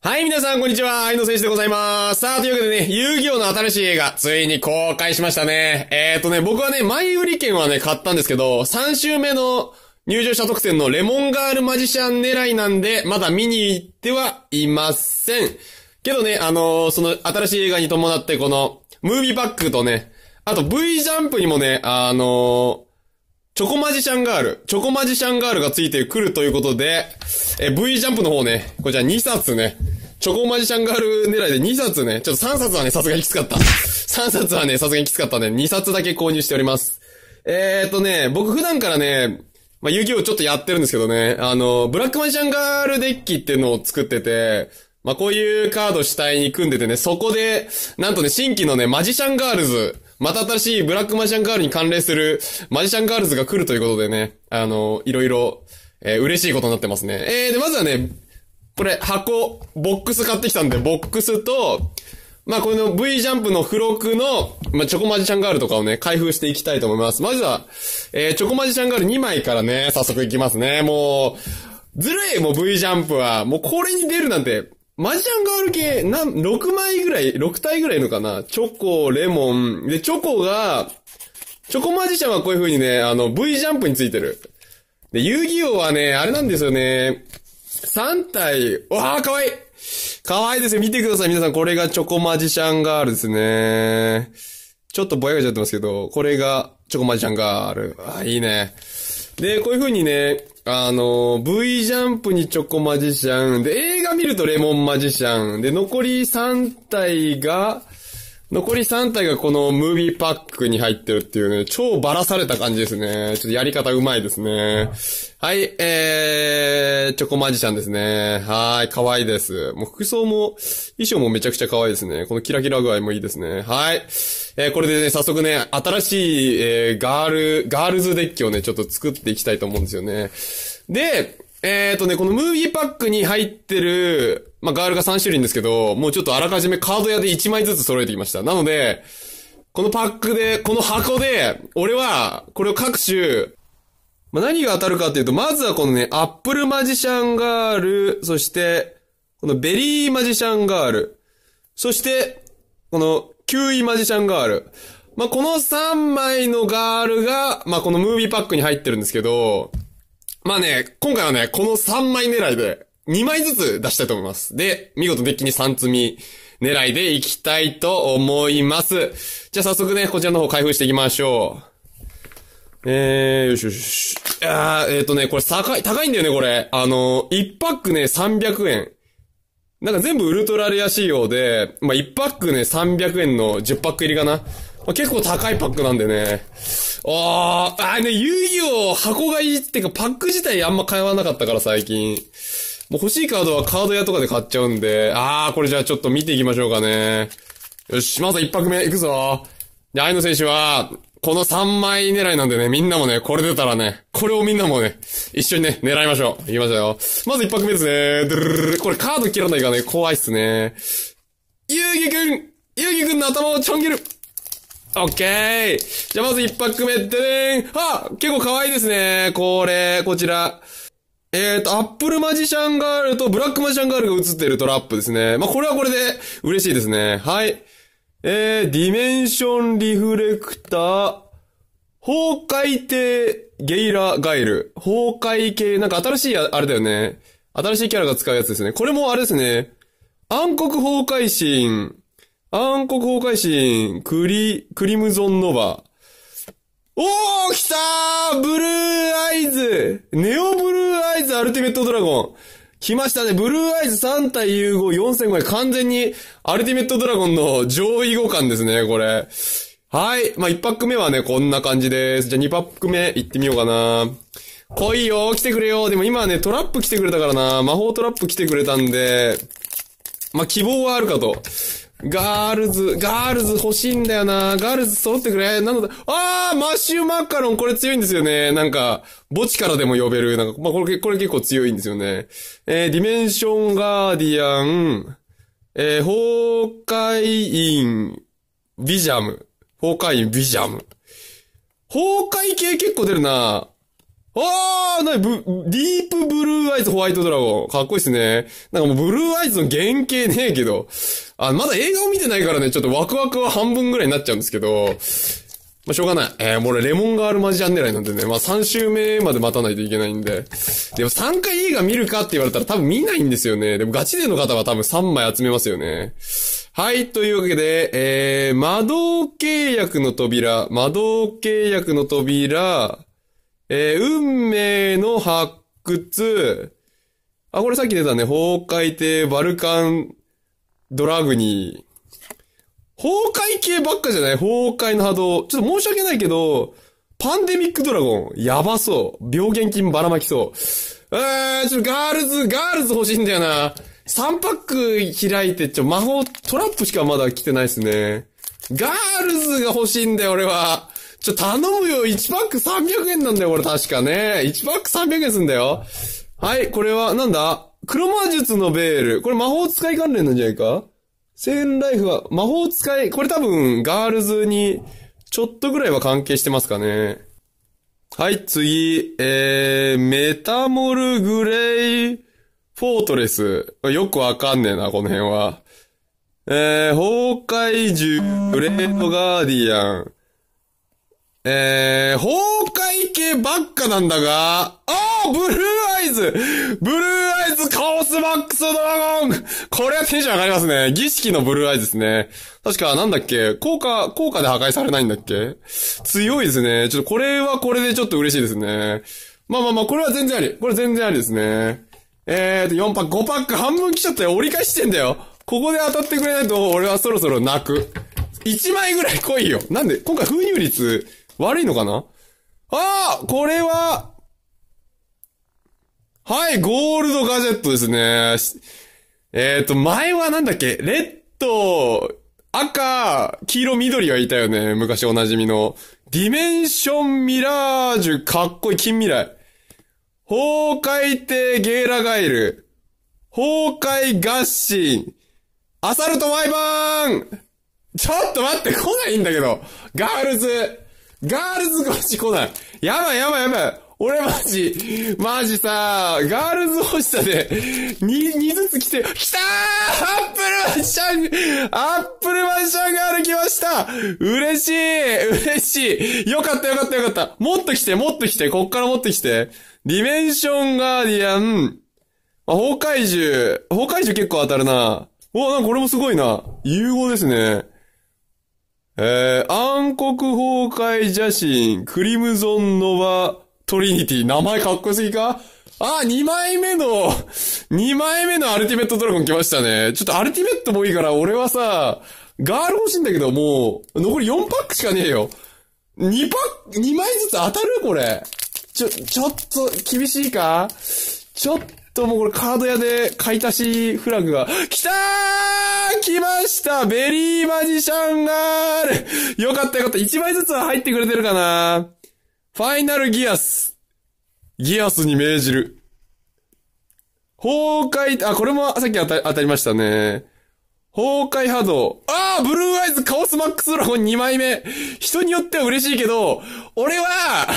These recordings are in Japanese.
はい、皆さん、こんにちは。愛の選手でございます。さあ、というわけでね、遊戯王の新しい映画、ついに公開しましたね。えーとね、僕はね、前売り券はね、買ったんですけど、3週目の入場者特典のレモンガールマジシャン狙いなんで、まだ見に行ってはいません。けどね、あのー、その新しい映画に伴って、この、ムービーバックとね、あと V ジャンプにもね、あのーチョコマジシャンガール、チョコマジシャンガールがついてくるということで、え、V ジャンプの方ね、こちら2冊ね、チョコマジシャンガール狙いで2冊ね、ちょっと3冊はね、さすがにきつかった。3冊はね、さすがにきつかったね、2冊だけ購入しております。えーとね、僕普段からね、まあ、遊戯王ちょっとやってるんですけどね、あの、ブラックマジシャンガールデッキっていうのを作ってて、まあ、こういうカード主体に組んでてね、そこで、なんとね、新規のね、マジシャンガールズ、また新しいブラックマジシャンガールに関連する、マジシャンガールズが来るということでね、あの、いろいろ、えー、嬉しいことになってますね。えー、で、まずはね、これ、箱、ボックス買ってきたんで、ボックスと、まあ、この V ジャンプの付録の、まあ、チョコマジシャンガールとかをね、開封していきたいと思います。まずは、えー、チョコマジシャンガール2枚からね、早速いきますね。もう、ずるいもう V ジャンプは。もうこれに出るなんて、マジシャンガール系、なん、6枚ぐらい、6体ぐらいいるのかなチョコ、レモン。で、チョコが、チョコマジシャンはこういう風にね、あの、V ジャンプについてる。で、遊戯王はね、あれなんですよね。3体、わー、かわいいかわいいですよ。見てください。皆さん、これがチョコマジシャンガールですね。ちょっとぼやけちゃってますけど、これがチョコマジシャンガール。あ、いいね。で、こういう風にね、あの、V ジャンプにチョコマジシャン、で、映画見るとレモンマジシャン、で、残り3体が、残り3体がこのムービーパックに入ってるっていうね、超バラされた感じですね。ちょっとやり方うまいですね。はい、えー、チョコマジシャンですね。はーい、可愛いです。もう服装も、衣装もめちゃくちゃ可愛いですね。このキラキラ具合もいいですね。はい。えー、これでね、早速ね、新しい、えー、ガール、ガールズデッキをね、ちょっと作っていきたいと思うんですよね。で、えっ、ー、とね、このムービーパックに入ってる、まあ、ガールが3種類んですけど、もうちょっとあらかじめカード屋で1枚ずつ揃えてきました。なので、このパックで、この箱で、俺は、これを各種、まあ、何が当たるかっていうと、まずはこのね、アップルマジシャンガール、そして、このベリーマジシャンガール、そして、この、キウイマジシャンガール。まあ、この3枚のガールが、まあ、このムービーパックに入ってるんですけど、まあね、今回はね、この3枚狙いで、2枚ずつ出したいと思います。で、見事デッキに3積み狙いでいきたいと思います。じゃあ早速ね、こちらの方開封していきましょう。えー、よしよしあいやー、えっ、ー、とね、これ高い、高いんだよね、これ。あのー、1パックね、300円。なんか全部ウルトラレア仕様で、まあ、1パックね、300円の10パック入りかな。結構高いパックなんでね。ああ、あね、遊戯王箱がいいってかパック自体あんま買わなかったから最近。もう欲しいカードはカード屋とかで買っちゃうんで。ああ、これじゃあちょっと見ていきましょうかね。よし、まず一泊目行くぞ。で、愛の選手は、この3枚狙いなんでね、みんなもね、これ出たらね、これをみんなもね、一緒にね、狙いましょう。行きましょうよ。まず一泊目ですね。ドゥルルルこれカード切らないからね、怖いっすね。遊戯くん遊戯くんの頭をちょん切るオッケーじゃまず一パック目、でれんあ結構可愛いですね。これ、こちら。えっ、ー、と、アップルマジシャンガールとブラックマジシャンガールが映ってるトラップですね。まあ、これはこれで嬉しいですね。はい。えー、ディメンションリフレクター、崩壊系ゲイラガイル、崩壊系、なんか新しいあれだよね。新しいキャラが使うやつですね。これもあれですね。暗黒崩壊神、暗黒崩壊神、クリ、クリムゾンノバ。おー来たーブルーアイズネオブルーアイズアルティメットドラゴン来ましたねブルーアイズ3体融合4000円。完全にアルティメットドラゴンの上位互換ですね、これ。はい。まあ、1パック目はね、こんな感じです。じゃあ2パック目行ってみようかな。来いよ来てくれよでも今ね、トラップ来てくれたからな。魔法トラップ来てくれたんで、まあ、希望はあるかと。ガールズ、ガールズ欲しいんだよなガールズ揃ってくれ。なので、あー、マッシュマカロンこれ強いんですよね。なんか、墓地からでも呼べる。なんか、まあ、これ、これ結構強いんですよね。えー、ディメンションガーディアン、えー、崩壊員、ビジャム。崩壊員、ビジャム。崩壊系結構出るなああなに、ブ、ディープブルーアイズホワイトドラゴン。かっこいいっすね。なんかもうブルーアイズの原型ねえけど。あ、まだ映画を見てないからね、ちょっとワクワクは半分ぐらいになっちゃうんですけど。まあ、しょうがない。えー、もう俺レモンガールマジャン狙いなんでね。まあ、3週目まで待たないといけないんで。でも3回映画見るかって言われたら多分見ないんですよね。でもガチ勢の方は多分3枚集めますよね。はい、というわけで、えー、魔導契約の扉、魔導契約の扉、えー、運命の発掘。あ、これさっき出たね、崩壊系バルカン、ドラグニー。崩壊系ばっかじゃない崩壊の波動。ちょっと申し訳ないけど、パンデミックドラゴン、やばそう。病原菌ばらまきそう。えー、ちょっとガールズ、ガールズ欲しいんだよな。3パック開いて、ちょ、魔法、トラップしかまだ来てないっすね。ガールズが欲しいんだよ、俺は。ちょ、頼むよ !1 パック300円なんだよ、これ確かね。1パック300円すんだよ。はい、これは、なんだ黒魔術のベール。これ魔法使い関連なんじゃないかセーンライフは、魔法使い、これ多分、ガールズに、ちょっとぐらいは関係してますかね。はい、次、えー、メタモルグレイフォートレス。よくわかんねえな、この辺は。えー、崩壊獣、グレートガーディアン。えー、崩壊系ばっかなんだが、あーブルーアイズブルーアイズカオスマックスドラゴンこれはテンション上がりますね。儀式のブルーアイズですね。確か、なんだっけ効果、効果で破壊されないんだっけ強いですね。ちょっとこれはこれでちょっと嬉しいですね。まあまあまあ、これは全然あり。これ全然ありですね。えーと、4パック、5パック半分来ちゃったよ。折り返してんだよ。ここで当たってくれないと、俺はそろそろ泣く。1枚ぐらい来いよ。なんで、今回封入率、悪いのかなああこれは、はい、ゴールドガジェットですね。えっ、ー、と、前はなんだっけ、レッド、赤、黄色、緑はいたよね。昔おなじみの。ディメンションミラージュ、かっこいい、近未来。崩壊艇ゲーラガイル。崩壊合心。アサルトワイバーンちょっと待って、来ないんだけど。ガールズガールズゴシ来ない。やばいやばいやばい。俺マジ、マジさ、ガールズ欲しさで、に、にずつ来て、来たーアップルマンション、アップルマンションガール来ました嬉しい嬉しいよかったよかったよかったもっと来て、もっと来て、こっからもっと来て。ディメンションガーディアン、あ、崩壊獣、崩壊獣結構当たるな。うわ、なんかこれもすごいな。融合ですね。えー、暗黒崩壊邪神、クリムゾンノバ、トリニティ。名前かっこすぎかあ、2枚目の、2枚目のアルティメットドラゴン来ましたね。ちょっとアルティメットもいいから、俺はさ、ガール欲しいんだけど、もう、残り4パックしかねえよ。2パック、2枚ずつ当たるこれ。ちょ、ちょっと、厳しいかちょっともうこれカード屋で買い足しフラグが、来たー来ましたベリーマジシャンガールよかったよかった。1枚ずつは入ってくれてるかなファイナルギアス。ギアスに命じる。崩壊、あ、これもさっき当た当たりましたね。崩壊波動。ああブルーアイズカオスマックスドラゴン2枚目人によっては嬉しいけど、俺は、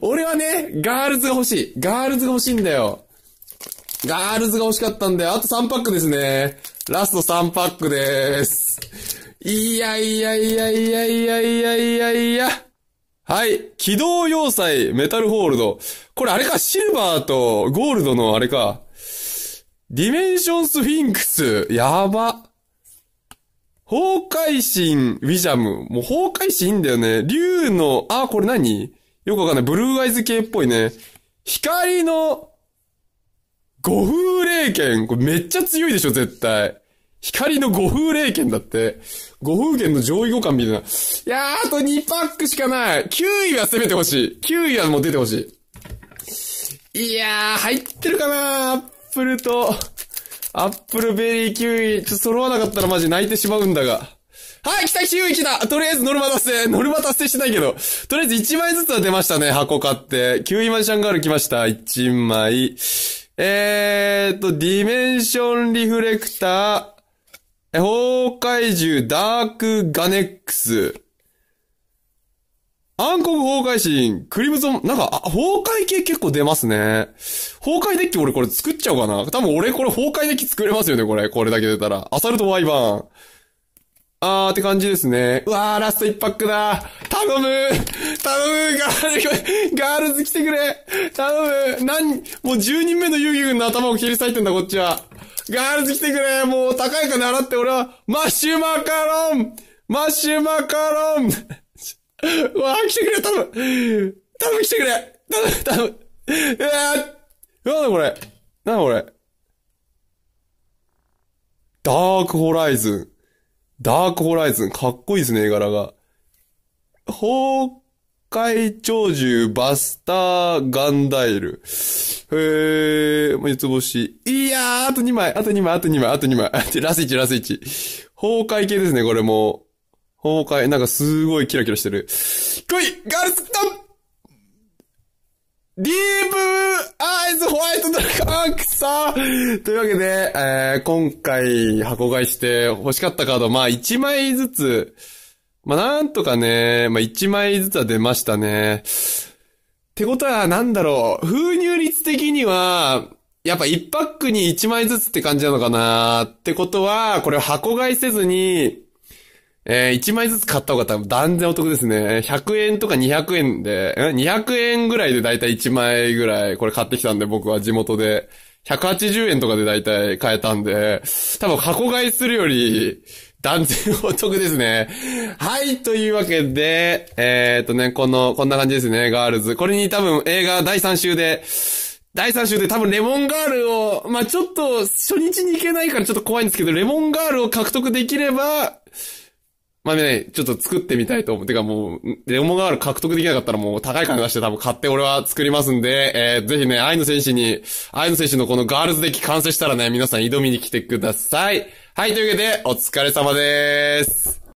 俺はね、ガールズが欲しい。ガールズが欲しいんだよ。ガールズが欲しかったんで、あと3パックですね。ラスト3パックでーす。いやいやいやいやいやいやいやいや。はい。起動要塞、メタルホールド。これあれか、シルバーとゴールドのあれか。ディメンションスフィンクス。やば。崩壊神、ウィジャム。もう崩壊神いいんだよね。竜の、あ、これ何よくわかんない。ブルーアイズ系っぽいね。光の、五風霊剣、これめっちゃ強いでしょ、絶対。光の五風霊剣だって。五風剣の上位互換みたいな。いやー、あと2パックしかない。9位は攻めてほしい。9位はもう出てほしい。いやー、入ってるかなアップルと、アップルベリー9位。ちょっと揃わなかったらマジ泣いてしまうんだが。はい、来た、9位来たとりあえずノルマ達成ノルマ達成してないけど。とりあえず1枚ずつは出ましたね、箱買って。9位マジシャンガール来ました。1枚。えー、っと、ディメンションリフレクター、崩壊獣、ダークガネックス、暗黒崩壊神、クリムゾン、なんか、崩壊系結構出ますね。崩壊デッキ俺これ作っちゃおうかな。多分俺これ崩壊デッキ作れますよね、これ。これだけ出たら。アサルトワイバーン。あーって感じですね。うわー、ラスト一パックだ頼む頼むガール、ガールズ来てくれ頼む何もう10人目の遊戯軍の頭を切り裂いてんだ、こっちは。ガールズ来てくれもう高い金払って俺は、マッシュマカロンマッシュマカロンう わー、来てくれ頼む頼む来てくれ頼む頼むうわーなんだこれなんだこれダークホライズン。ダークホライズン、かっこいいですね、絵柄が。崩壊鳥獣、バスター、ガンダイル。えー、ま四つ星。いやー、あと2枚、あと2枚、あと2枚、あと2枚。ラス1、ラス1。崩壊系ですね、これも。崩壊、なんかすごいキラキラしてる。来いガールズドンディープアくそというわけで、えー、今回箱買いして欲しかったカード、まあ1枚ずつ、まあなんとかね、まあ1枚ずつは出ましたね。ってことは、なんだろう、封入率的には、やっぱ1パックに1枚ずつって感じなのかなってことは、これ箱買いせずに、えー、1枚ずつ買った方が断然お得ですね。100円とか200円で、200円ぐらいでだいたい1枚ぐらいこれ買ってきたんで僕は地元で。180円とかでだいたい買えたんで、多分箱買いするより断然お得ですね。はい、というわけで、えー、っとね、この、こんな感じですね、ガールズ。これに多分映画第3週で、第3週で多分レモンガールを、まあ、ちょっと初日に行けないからちょっと怖いんですけど、レモンガールを獲得できれば、まあね、ちょっと作ってみたいと思う。てかもう、レモガール獲得できなかったらもう高い金出して多分買って俺は作りますんで、えー、ぜひね、愛の選手に、愛の選手のこのガールズデッキ完成したらね、皆さん挑みに来てください。はい、というわけで、お疲れ様です。